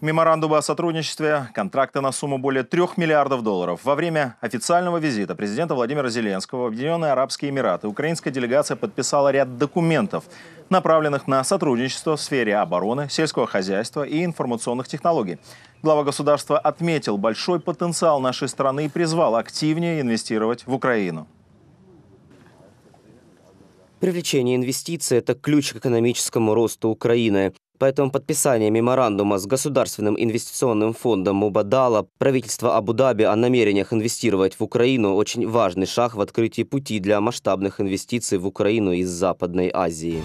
Меморандумы о сотрудничестве, контракты на сумму более 3 миллиардов долларов. Во время официального визита президента Владимира Зеленского в Объединенные Арабские Эмираты украинская делегация подписала ряд документов, направленных на сотрудничество в сфере обороны, сельского хозяйства и информационных технологий. Глава государства отметил большой потенциал нашей страны и призвал активнее инвестировать в Украину. Привлечение инвестиций – это ключ к экономическому росту Украины. Поэтому подписание меморандума с Государственным инвестиционным фондом Мубадала правительство Абу-Даби о намерениях инвестировать в Украину очень важный шаг в открытии пути для масштабных инвестиций в Украину из Западной Азии.